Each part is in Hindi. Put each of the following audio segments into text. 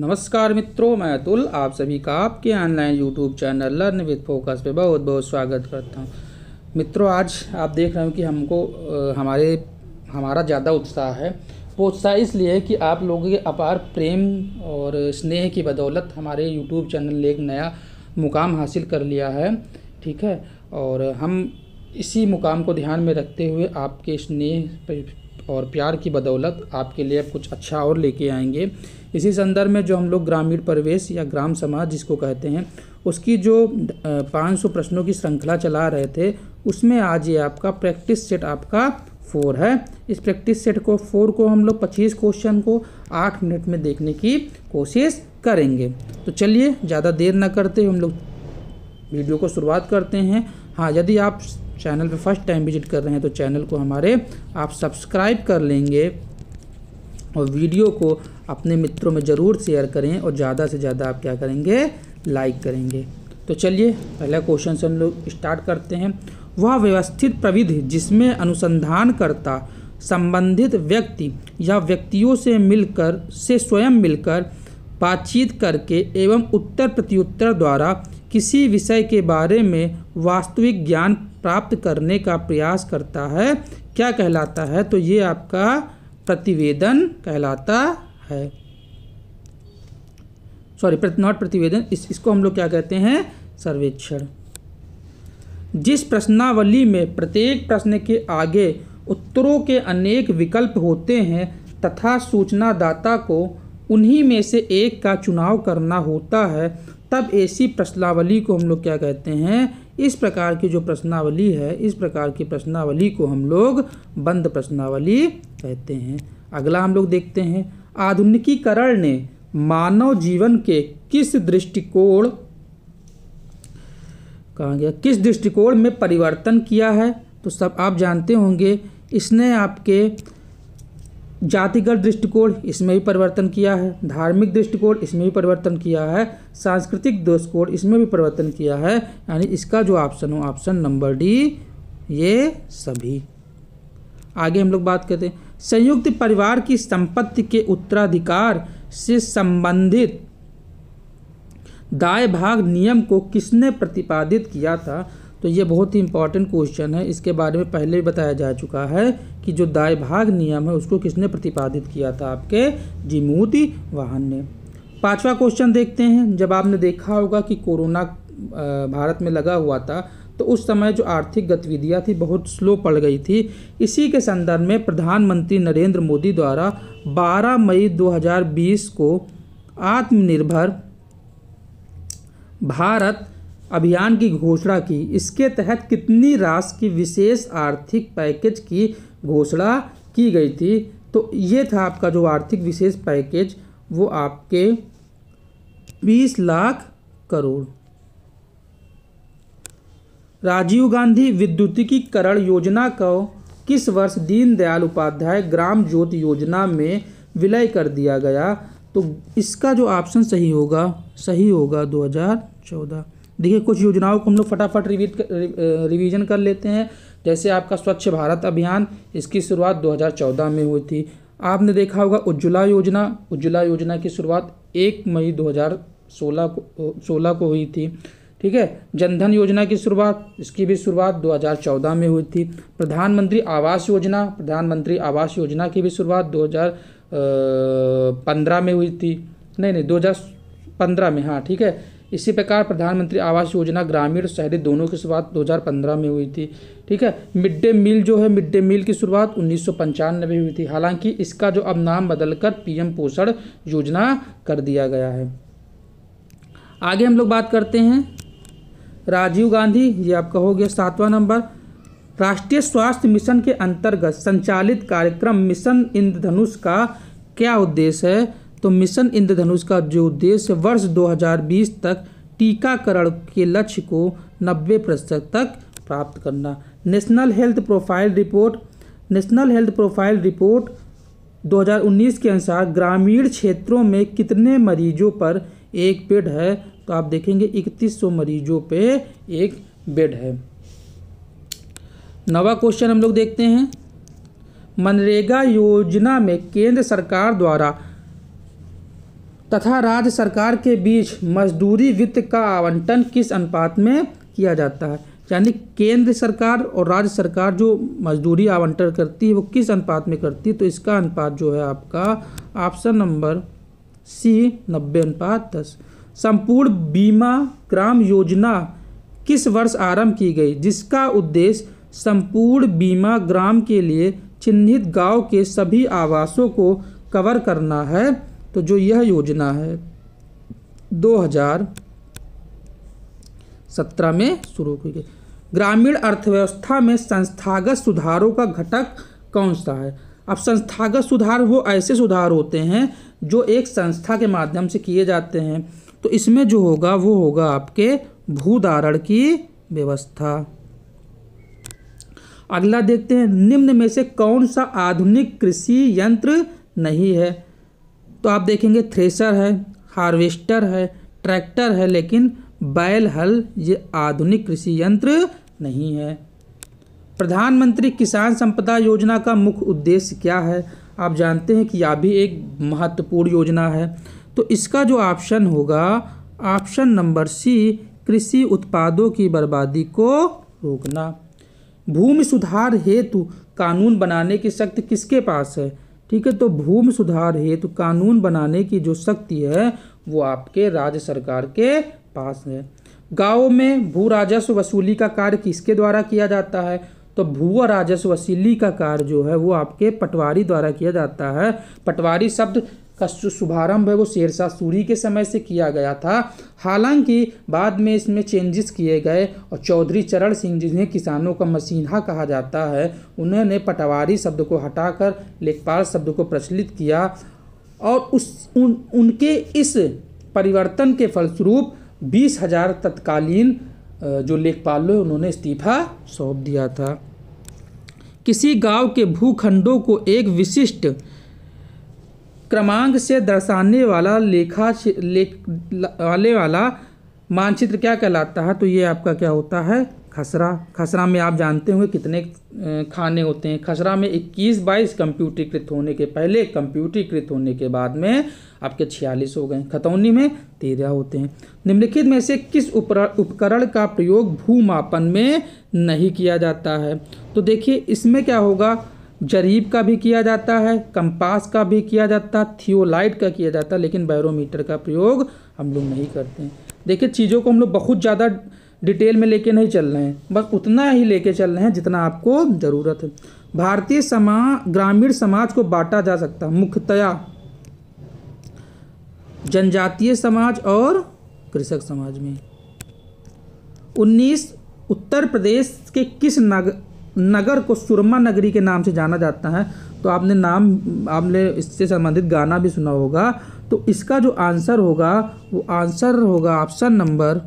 नमस्कार मित्रों मैं अतुल आप सभी का आपके online YouTube channel learn with focus पे बहुत बहुत स्वागत करता हूँ मित्रों आज आप देख रहे हो कि हमको हमारे हमारा ज़्यादा उत्साह है वो उत्साह इसलिए कि आप लोगों के अपार प्रेम और स्नेह की बदौलत हमारे यूट्यूब चैनल ने एक नया मुकाम हासिल कर लिया है ठीक है और हम इसी मुकाम को ध्यान में रखते हुए आपके स्नेह और प्यार की बदौलत आपके लिए कुछ अच्छा और लेके आएंगे इसी संदर्भ में जो हम लोग ग्रामीण परिवेश या ग्राम समाज जिसको कहते हैं उसकी जो 500 प्रश्नों की श्रृंखला चला रहे थे उसमें आज ये आपका प्रैक्टिस सेट आपका फोर है इस प्रैक्टिस सेट को फोर को हम लोग पच्चीस क्वेश्चन को आठ मिनट में देखने की कोशिश करेंगे तो चलिए ज़्यादा देर ना करते हम लोग वीडियो को शुरुआत करते हैं हाँ यदि आप चैनल पे फर्स्ट टाइम विजिट कर रहे हैं तो चैनल को हमारे आप सब्सक्राइब कर लेंगे और वीडियो को अपने मित्रों में ज़रूर शेयर करें और ज़्यादा से ज़्यादा आप क्या करेंगे लाइक करेंगे तो चलिए पहला क्वेश्चन से हम लोग स्टार्ट करते हैं वह व्यवस्थित प्रविधि जिसमें अनुसंधानकर्ता संबंधित व्यक्ति या व्यक्तियों से मिलकर से स्वयं मिलकर बातचीत करके एवं उत्तर प्रत्युत्तर द्वारा किसी विषय के बारे में वास्तविक ज्ञान प्राप्त करने का प्रयास करता है क्या कहलाता है तो ये आपका प्रतिवेदन कहलाता है सॉरी प्रति, नॉट प्रतिवेदन इस इसको हम लोग क्या कहते हैं सर्वेक्षण जिस प्रश्नावली में प्रत्येक प्रश्न के आगे उत्तरों के अनेक विकल्प होते हैं तथा सूचनादाता को उन्हीं में से एक का चुनाव करना होता है तब ऐसी प्रश्नावली को हम लोग क्या कहते हैं इस प्रकार की जो प्रश्नावली है इस प्रकार की प्रश्नावली को हम लोग बंद प्रश्नावली कहते हैं अगला हम लोग देखते हैं आधुनिकीकरण ने मानव जीवन के किस दृष्टिकोण कहा गया किस दृष्टिकोण में परिवर्तन किया है तो सब आप जानते होंगे इसने आपके जातिगत दृष्टिकोण इसमें भी परिवर्तन किया है धार्मिक दृष्टिकोण इसमें भी परिवर्तन किया है सांस्कृतिक दृष्टिकोण इसमें भी परिवर्तन किया है यानी इसका जो ऑप्शन हो ऑप्शन नंबर डी ये सभी आगे हम लोग बात करते हैं संयुक्त परिवार की संपत्ति के उत्तराधिकार से संबंधित दाय भाग नियम को किसने प्रतिपादित किया था तो ये बहुत ही इंपॉर्टेंट क्वेश्चन है इसके बारे में पहले भी बताया जा चुका है कि जो दाय भाग नियम है उसको किसने प्रतिपादित किया था आपके जिमूति वाहन ने पांचवा क्वेश्चन देखते हैं जब आपने देखा होगा कि कोरोना भारत में लगा हुआ था तो उस समय जो आर्थिक गतिविधियाँ थी बहुत स्लो पड़ गई थी इसी के संदर्भ में प्रधानमंत्री नरेंद्र मोदी द्वारा 12 मई 2020 को आत्मनिर्भर भारत अभियान की घोषणा की इसके तहत कितनी राशि की विशेष आर्थिक पैकेज की घोषणा की गई थी तो ये था आपका जो आर्थिक विशेष पैकेज वो आपके बीस लाख करोड़ राजीव गांधी विद्युतीकरण योजना को किस वर्ष दीनदयाल उपाध्याय ग्राम ज्योति योजना में विलय कर दिया गया तो इसका जो ऑप्शन सही होगा सही होगा 2014 देखिए कुछ योजनाओं को हम लोग फटाफट रिवीट रिवीजन कर लेते हैं जैसे आपका स्वच्छ भारत अभियान इसकी शुरुआत 2014 में हुई थी आपने देखा होगा उज्ज्वला योजना उज्ज्वला योजना की शुरुआत एक मई 2016 को सोलह को हुई थी ठीक है जनधन योजना की शुरुआत इसकी भी शुरुआत 2014 में हुई थी प्रधानमंत्री आवास योजना प्रधानमंत्री आवास योजना की भी शुरुआत दो में हुई थी नहीं नहीं पंद्रह में हाँ ठीक है इसी प्रकार प्रधानमंत्री आवास योजना ग्रामीण और शहरी दोनों की शुरुआत 2015 में हुई थी ठीक है मिड डे मील जो है मिड डे मील की शुरुआत उन्नीस में हुई थी हालांकि इसका जो अब नाम बदलकर पीएम पोषण योजना कर दिया गया है आगे हम लोग बात करते हैं राजीव गांधी ये आपका हो गया सातवां नंबर राष्ट्रीय स्वास्थ्य मिशन के अंतर्गत संचालित कार्यक्रम मिशन इंद्रधनुष का क्या उद्देश्य है तो मिशन इंद्रधनुष का जो उद्देश्य वर्ष 2020 तक टीकाकरण के लक्ष्य को 90 प्रतिशत तक प्राप्त करना national health profile report national health profile report 2019 के अनुसार ग्रामीण क्षेत्रों में कितने मरीजों पर एक बेड है तो आप देखेंगे 3100 मरीजों पे एक बेड है नवा क्वेश्चन हम लोग देखते हैं मनरेगा योजना में केंद्र सरकार द्वारा तथा राज्य सरकार के बीच मजदूरी वित्त का आवंटन किस अनुपात में किया जाता है यानी केंद्र सरकार और राज्य सरकार जो मजदूरी आवंटन करती है वो किस अनुपात में करती है तो इसका अनुपात जो है आपका ऑप्शन नंबर सी नब्बे अनुपात दस संपूर्ण बीमा ग्राम योजना किस वर्ष आरंभ की गई जिसका उद्देश्य संपूर्ण बीमा ग्राम के लिए चिन्हित गांव के सभी आवासों को कवर करना है तो जो यह योजना है 2017 में शुरू की गई ग्रामीण अर्थव्यवस्था में संस्थागत सुधारों का घटक कौन सा है अब संस्थागत सुधार वो ऐसे सुधार होते हैं जो एक संस्था के माध्यम से किए जाते हैं तो इसमें जो होगा वो होगा आपके भूधारण की व्यवस्था अगला देखते हैं निम्न में से कौन सा आधुनिक कृषि यंत्र नहीं है तो आप देखेंगे थ्रेसर है हार्वेस्टर है ट्रैक्टर है लेकिन बैल हल ये आधुनिक कृषि यंत्र नहीं है प्रधानमंत्री किसान संपदा योजना का मुख्य उद्देश्य क्या है आप जानते हैं कि यह भी एक महत्वपूर्ण योजना है तो इसका जो ऑप्शन होगा ऑप्शन नंबर सी कृषि उत्पादों की बर्बादी को रोकना भूमि सुधार हेतु कानून बनाने की शक्ति किसके पास है ठीक है तो भूमि सुधार हेतु तो कानून बनाने की जो शक्ति है वो आपके राज्य सरकार के पास है गाँव में भू राजस्व वसूली का कार्य किसके द्वारा किया जाता है तो भू राजस्व वसूली का कार्य जो है वो आपके पटवारी द्वारा किया जाता है पटवारी शब्द का जो शुभारम्भ है वो शेरशाह सूरी के समय से किया गया था हालांकि बाद में इसमें चेंजेस किए गए और चौधरी चरण सिंह जिन्हें किसानों का मसीहा कहा जाता है उन्होंने पटवारी शब्द को हटाकर लेखपाल शब्द को प्रचलित किया और उस उन उनके इस परिवर्तन के फलस्वरूप बीस हजार तत्कालीन जो लेखपाल उन्होंने इस्तीफा सौंप दिया था किसी गांव के भूखंडों को एक विशिष्ट क्रमांक से दर्शाने वाला लेखा ले, वाले वाला मानचित्र क्या कहलाता है तो ये आपका क्या होता है खसरा खसरा में आप जानते होंगे कितने खाने होते हैं खसरा में 21 बाईस कंप्यूटरीकृत होने के पहले कंप्यूटरीकृत होने के बाद में आपके 46 हो गए खतौनी में तेरह होते हैं निम्नलिखित में से किस उपकरण का प्रयोग भूमापन में नहीं किया जाता है तो देखिए इसमें क्या होगा जरीब का भी किया जाता है कंपास का भी किया जाता है थियोलाइट का किया जाता है लेकिन बैरोमीटर का प्रयोग हम लोग नहीं करते हैं देखिए चीज़ों को हम लोग बहुत ज़्यादा डिटेल में लेके नहीं चल रहे हैं बस उतना ही लेके चल रहे हैं जितना आपको ज़रूरत है भारतीय समा ग्रामीण समाज को बांटा जा सकता है मुख्यतया जनजातीय समाज और कृषक समाज में उन्नीस उत्तर प्रदेश के किस नगर नगर को सुरमा नगरी के नाम से जाना जाता है तो आपने नाम आपने इससे संबंधित गाना भी सुना होगा तो इसका जो आंसर होगा वो आंसर होगा ऑप्शन नंबर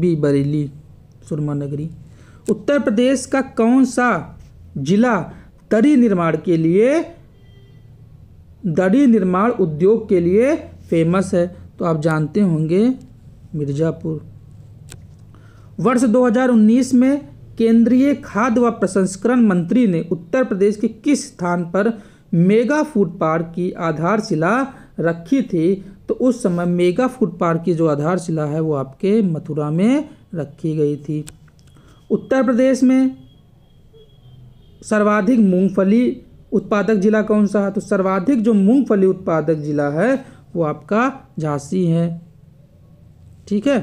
बी बरेली सुरमा नगरी उत्तर प्रदेश का कौन सा जिला दरी निर्माण के लिए दरी निर्माण उद्योग के लिए फेमस है तो आप जानते होंगे मिर्ज़ापुर वर्ष 2019 में केंद्रीय खाद्य व प्रसंस्करण मंत्री ने उत्तर प्रदेश के किस स्थान पर मेगा फूड पार्क की आधारशिला रखी थी तो उस समय मेगा फूड पार्क की जो आधारशिला है वो आपके मथुरा में रखी गई थी उत्तर प्रदेश में सर्वाधिक मूंगफली उत्पादक जिला कौन सा है तो सर्वाधिक जो मूंगफली उत्पादक जिला है वो आपका झांसी है ठीक है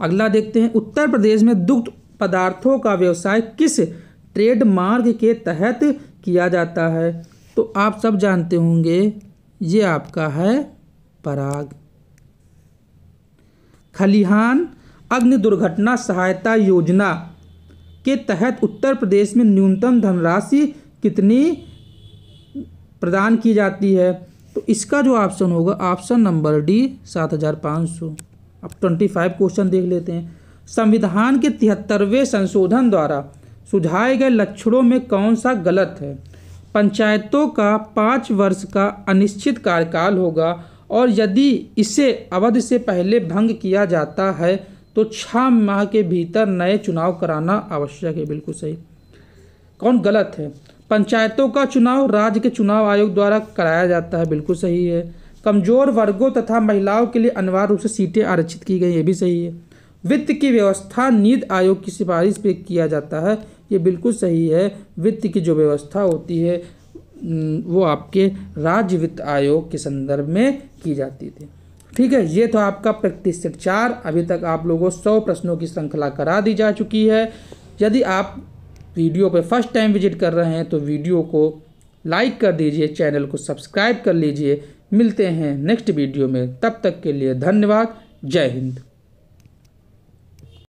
अगला देखते हैं उत्तर प्रदेश में दुग्ध पदार्थों का व्यवसाय किस ट्रेडमार्क के तहत किया जाता है तो आप सब जानते होंगे ये आपका है पराग खलिहान अग्नि दुर्घटना सहायता योजना के तहत उत्तर प्रदेश में न्यूनतम धनराशि कितनी प्रदान की जाती है तो इसका जो ऑप्शन होगा ऑप्शन नंबर डी सात हज़ार पाँच सौ अब ट्वेंटी फाइव क्वेश्चन देख लेते हैं संविधान के तिहत्तरवें संशोधन द्वारा सुझाए गए लक्षणों में कौन सा गलत है पंचायतों का पाँच वर्ष का अनिश्चित कार्यकाल होगा और यदि इसे अवध से पहले भंग किया जाता है तो छः माह के भीतर नए चुनाव कराना आवश्यक है बिल्कुल सही कौन गलत है पंचायतों का चुनाव राज्य के चुनाव आयोग द्वारा कराया जाता है बिल्कुल सही है कमज़ोर वर्गों तथा महिलाओं के लिए अनिवार्य रूप से सीटें आरक्षित की गई ये भी सही है वित्त की व्यवस्था नीति आयोग की सिफारिश पे किया जाता है ये बिल्कुल सही है वित्त की जो व्यवस्था होती है वो आपके राज्य वित्त आयोग के संदर्भ में की जाती थी ठीक है ये तो आपका प्रैक्टिस सेट चार अभी तक आप लोगों सौ प्रश्नों की श्रृंखला करा दी जा चुकी है यदि आप वीडियो पर फर्स्ट टाइम विजिट कर रहे हैं तो वीडियो को लाइक कर दीजिए चैनल को सब्सक्राइब कर लीजिए मिलते हैं नेक्स्ट वीडियो में तब तक के लिए धन्यवाद जय हिंद